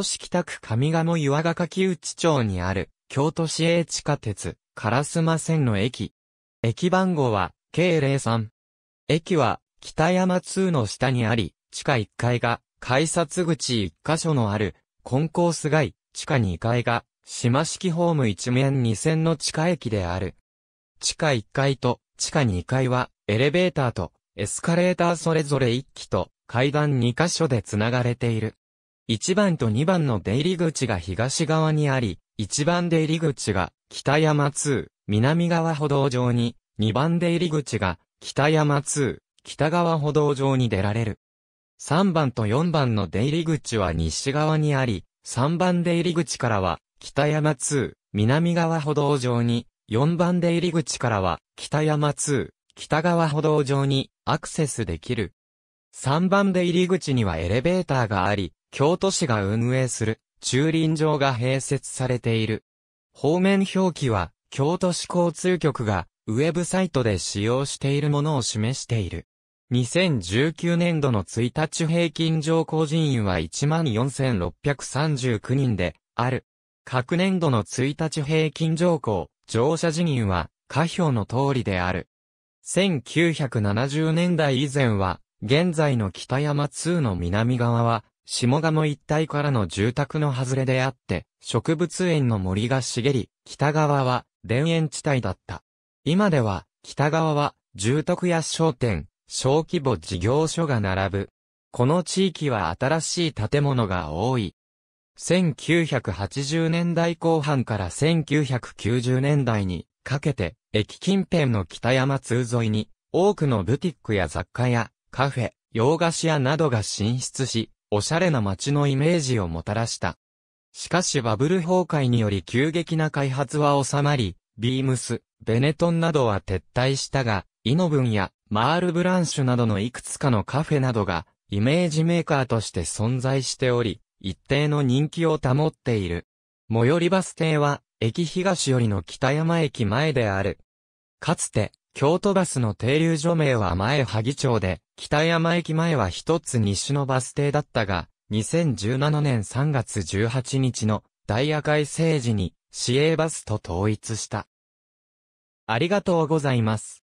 都市北区上賀茂岩ヶ垣内町にある、京都市営地下鉄、烏丸線の駅。駅番号は、K03。駅は、北山通の下にあり、地下1階が、改札口1箇所のある、コンコース街、地下2階が、島式ホーム一面2線の地下駅である。地下1階と地下2階は、エレベーターとエスカレーターそれぞれ1機と階段2箇所でつながれている。1番と2番の出入り口が東側にあり、1番出入り口が北山2、南側歩道上に、2番出入り口が北山2、北側歩道上に出られる。3番と4番の出入り口は西側にあり、3番出入り口からは北山2、南側歩道上に、4番出入り口からは北山2、北側歩道上にアクセスできる。3番出入り口にはエレベーターがあり、京都市が運営する駐輪場が併設されている。方面表記は、京都市交通局がウェブサイトで使用しているものを示している。2019年度の1日平均乗降人員は14,639人である。各年度の1日平均乗降、乗車人員は下表の通りである。1970年代以前は、現在の北山2の南側は、下鴨一帯からの住宅の外れであって、植物園の森が茂り、北側は田園地帯だった。今では、北側は住宅や商店、小規模事業所が並ぶ。この地域は新しい建物が多い。1980年代後半から1990年代にかけて、駅近辺の北山通沿いに、多くのブティックや雑貨屋、カフェ、洋菓子屋などが進出し、おしゃれな街のイメージをもたらした。しかしバブル崩壊により急激な開発は収まり、ビームス、ベネトンなどは撤退したが、イノブンやマールブランシュなどのいくつかのカフェなどが、イメージメーカーとして存在しており、一定の人気を保っている。最寄りバス停は、駅東よりの北山駅前である。かつて、京都バスの停留所名は前萩町で、北山駅前は一つ西のバス停だったが、2017年3月18日のダイヤ改正時に市営バスと統一した。ありがとうございます。